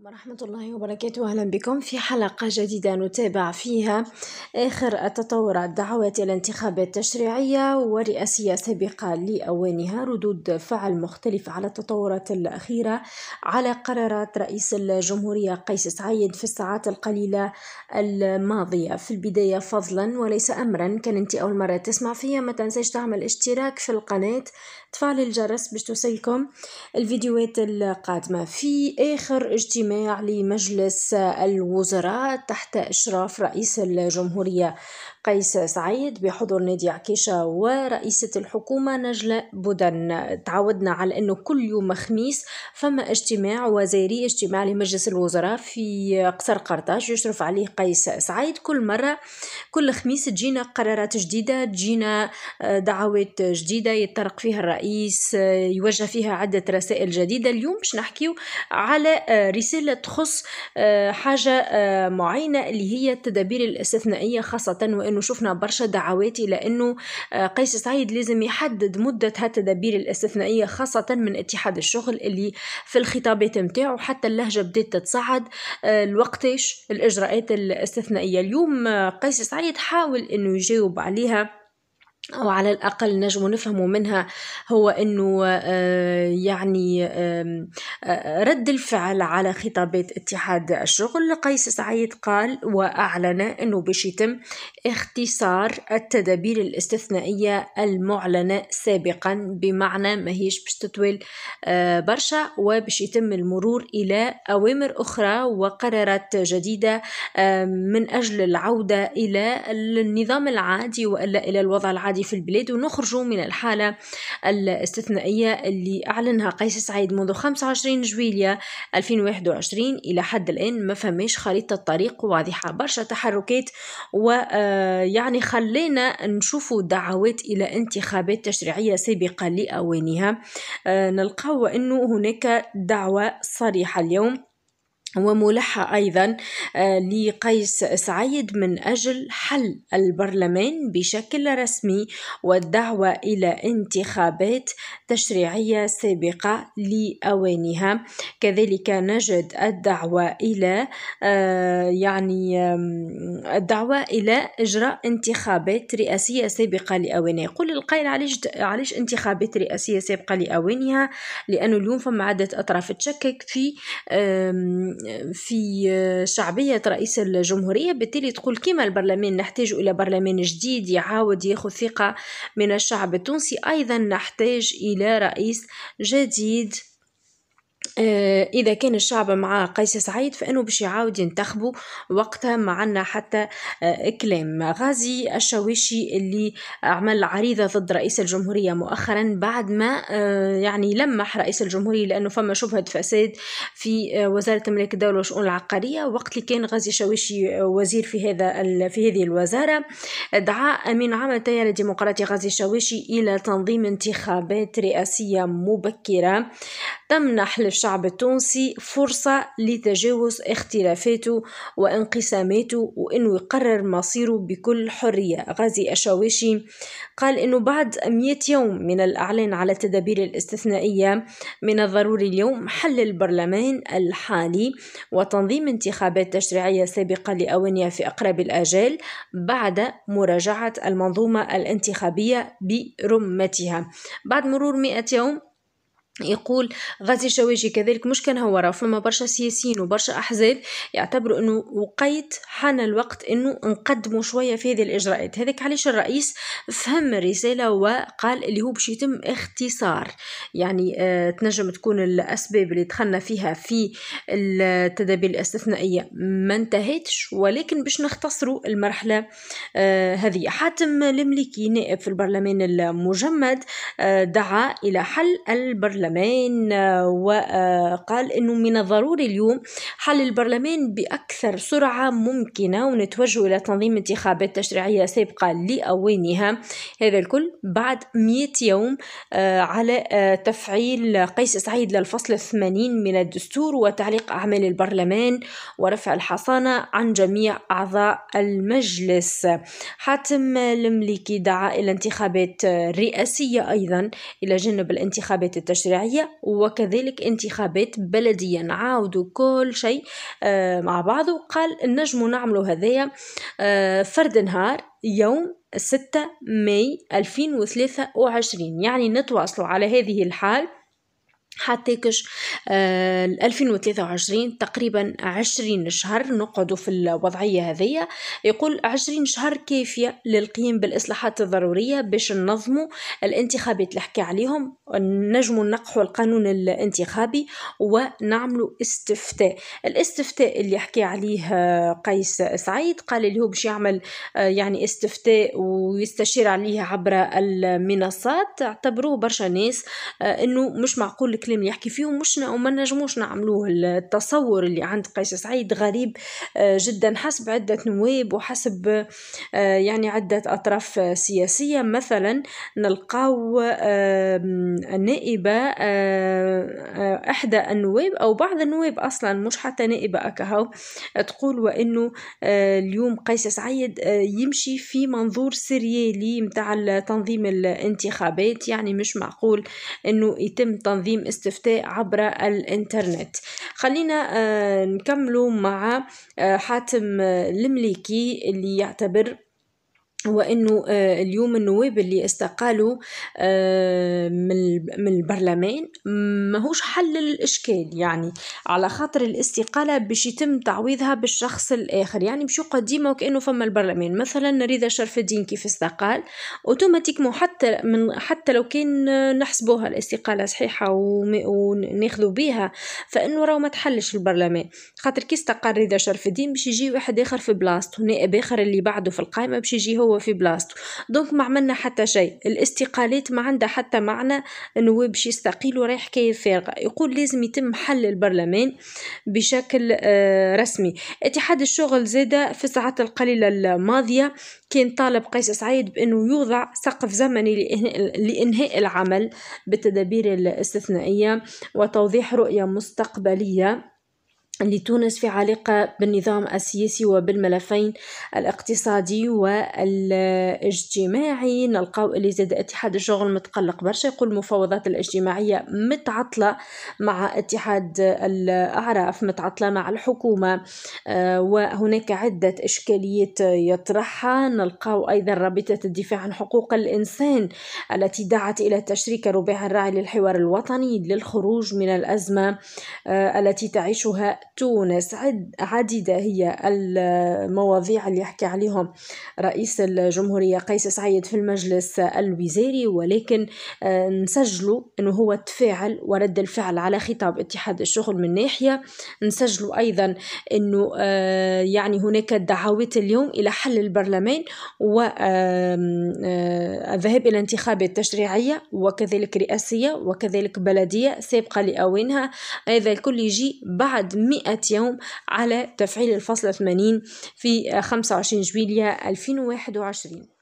عليكم ورحمة الله وبركاته أهلا بكم في حلقة جديدة نتابع فيها آخر التطورات دعوات إلى انتخابات تشريعية ورئاسية سابقة لأوانها ردود فعل مختلفة على التطورات الأخيرة على قرارات رئيس الجمهورية قيس سعيد في الساعات القليلة الماضية في البداية فضلا وليس أمرا كان أنت أول مرة تسمع فيها ما تنسيش تعمل اشتراك في القناة تفعل الجرس باش توصلكم الفيديوهات القادمة في آخر اجتماع لمجلس الوزراء تحت إشراف رئيس الجمهورية قيس سعيد بحضور نادي عكيشة ورئيسة الحكومة نجلة بودن تعودنا على أنه كل يوم خميس فما اجتماع وزيري اجتماع لمجلس الوزراء في قصر قرطاج يشرف عليه قيس سعيد كل مرة كل خميس تجينا قرارات جديدة تجينا دعوات جديدة يتطرق فيها الرئيس الرئيس آه، يوجه فيها عدة رسائل جديدة اليوم باش نحكيو على آه، رسالة تخص آه، حاجة معينة اللي هي التدابير الاستثنائية خاصة وأنه شفنا برشا دعوات إلى أنه قيس سعيد لازم يحدد مدة هالتدابير الاستثنائية خاصة من اتحاد الشغل اللي في الخطابات نتاعو حتى اللهجة بدات تتصعد الوقتاش الإجراءات الاستثنائية اليوم قيس سعيد حاول أنه يجاوب عليها أو على الأقل نجم نفهم منها هو أنه آه، يعني آه، رد الفعل على خطابات اتحاد الشغل قيس سعيد قال وأعلن أنه باش يتم اختصار التدابير الاستثنائية المعلنة سابقا بمعنى ما هيش باش تطول آه، برشا وباش يتم المرور إلى أوامر أخرى وقرارات جديدة من أجل العودة إلى النظام العادي وإلا إلى الوضع العادي عادي في البلاد ونخرجوا من الحالة الاستثنائية اللي أعلنها قيس سعيد منذ 25 جويلية 2021 إلى حد الآن ما فماش خريطة طريق واضحة برشا تحركات ويعني آه، خلينا نشوف دعوات إلى انتخابات تشريعية سابقة لأوانها آه، نلقاو أنه هناك دعوة صريحة اليوم وملحة أيضا آه، لقيس سعيد من أجل حل البرلمان بشكل رسمي والدعوة إلى انتخابات تشريعية سابقة لأوانها كذلك نجد الدعوة إلى آه، يعني الدعوة إلى إجراء انتخابات رئاسية سابقة لأوانها يقول القائل علاش علاش انتخابات رئاسية سابقة لأوانها لأنه اليوم فما عدة أطراف تشكك في في آه، شعبية رئيس الجمهورية بالتالي تقول كما البرلمان نحتاج إلى برلمان جديد يعاود ياخذ ثقة من الشعب التونسي أيضا نحتاج إلى رئيس جديد آه، إذا كان الشعب مع قيس سعيد فإنه باش يعاود ينتخبوا وقتها معنا حتى آه، كلام غازي الشويشي اللي عمل عريضة ضد رئيس الجمهورية مؤخرا بعد ما آه، يعني لمح رئيس الجمهورية لأنه فما شبهة فساد في وزارة ملك الدولة والشؤون العقارية وقت اللي كان غازي الشويشي وزير في هذا في هذه الوزارة دعا أمين عام التيار الديمقراطي غازي الشويشي إلى تنظيم انتخابات رئاسية مبكرة تمنح للشعب التونسي فرصة لتجاوز اختلافاته وانقساماته وأنه يقرر مصيره بكل حرية غازي أشاويشي قال أنه بعد 100 يوم من الإعلان على التدابير الاستثنائية من الضروري اليوم حل البرلمان الحالي وتنظيم انتخابات تشريعية سابقة لأوانها في أقرب الآجال بعد مراجعة المنظومة الانتخابية برمتها بعد مرور 100 يوم يقول غازي شواجي كذلك مش كان هو راه فما برشا سياسيين وبرشا احزاب يعتبروا انه وقيت حان الوقت انه نقدموا شويه في هذه الاجراءات هذاك علاش الرئيس فهم الرساله وقال اللي هو باش يتم اختصار يعني آه تنجم تكون الاسباب اللي دخلنا فيها في التدابير الاستثنائيه ما انتهتش ولكن باش نختصروا المرحله آه هذه حاتم المليكي نائب في البرلمان المجمد آه دعا الى حل البرلمان البرلمان وقال آه، أنه من الضروري اليوم حل البرلمان بأكثر سرعة ممكنة ونتوجه إلى تنظيم انتخابات تشريعية سابقة لأوانها هذا الكل بعد 100 يوم آه، على آه، تفعيل قيس سعيد للفصل الثمانين من الدستور وتعليق أعمال البرلمان ورفع الحصانة عن جميع أعضاء المجلس حاتم المليكي دعا إلى انتخابات رئاسية أيضا إلى جانب الانتخابات التشريعية التشريعية وكذلك انتخابات بلدية نعاود كل شيء آه، مع بعض قال نجمو نعملو هذايا آه، فرد نهار يوم 6 ماي 2023 يعني نتواصلوا على هذه الحال حتىكش آه 2023 تقريبا 20 شهر نقعدوا في الوضعية هذية يقول 20 شهر كافية للقيام بالإصلاحات الضرورية باش ننظموا الانتخابات اللي حكي عليهم نجم نقح القانون الانتخابي ونعملوا استفتاء الاستفتاء اللي حكي عليه آه، قيس سعيد قال اللي هو باش يعمل آه، يعني استفتاء ويستشير عليه عبر المنصات اعتبروه برشا ناس آه، انه مش معقول الكلام اللي يحكي فيهم مش وما نجموش نعملوه التصور اللي عند قيس سعيد غريب آه، جدا حسب عدة نواب وحسب آه، يعني عدة أطراف سياسية مثلا نلقاو آه، نائبة إحدى النواب أو بعض النواب أصلا مش حتى نائبة أكهو تقول وأنه اليوم قيس سعيد يمشي في منظور سريالي متاع تنظيم الانتخابات يعني مش معقول أنه يتم تنظيم الاستفتاء عبر الانترنت خلينا آه، نكمل مع آه، حاتم آه، المليكي اللي يعتبر هو انه آه، اليوم النواب اللي استقالوا آه، من البرلمان ماهوش حل الاشكال يعني على خاطر الاستقاله باش يتم تعويضها بالشخص الاخر يعني مش قديمه ديما وكانه فما البرلمان مثلا رضا شرف الدين كيف استقال اوتوماتيكمو حتى من حتى لو كان نحسبوها الاستقاله صحيحه وناخذوا بها فانه راهو ما تحلش البرلمان خاطر كي استقال رضا شرف الدين باش يجي واحد اخر في بلاصته نائب اخر اللي بعده في القائمه باش يجي هو هو في بلاصتو دونك ما عملنا حتى شيء الاستقالات ما عندها حتى معنى انه باش يستقيل ورايح حكايه فارغه يقول لازم يتم حل البرلمان بشكل آه، رسمي اتحاد الشغل زاده في الساعات القليله الماضيه كان طالب قيس سعيد بانه يوضع سقف زمني لانهاء العمل بالتدابير الاستثنائيه وتوضيح رؤيه مستقبليه لتونس في علاقة بالنظام السياسي وبالملفين الاقتصادي والاجتماعي نلقاو اللي زاد اتحاد الشغل متقلق برشا يقول المفاوضات الاجتماعية متعطلة مع اتحاد الأعراف متعطلة مع الحكومة آه، وهناك عدة إشكاليات يطرحها نلقاو أيضا رابطة الدفاع عن حقوق الإنسان التي دعت إلى تشريك ربعها الراعي للحوار الوطني للخروج من الأزمة آه، التي تعيشها تونس عد عديدة هي المواضيع اللي يحكي عليهم رئيس الجمهورية قيس سعيد في المجلس الوزاري ولكن آه، نسجلوا أنه هو تفاعل ورد الفعل على خطاب اتحاد الشغل من ناحية نسجلوا أيضا أنه آه، يعني هناك دعوات اليوم إلى حل البرلمان والذهاب آه، إلى انتخابات تشريعية وكذلك رئاسية وكذلك بلدية سابقة لأوانها هذا الكل يجي بعد مئة 100 يوم على تفعيل الفصل 80 في 25 جويلية 2021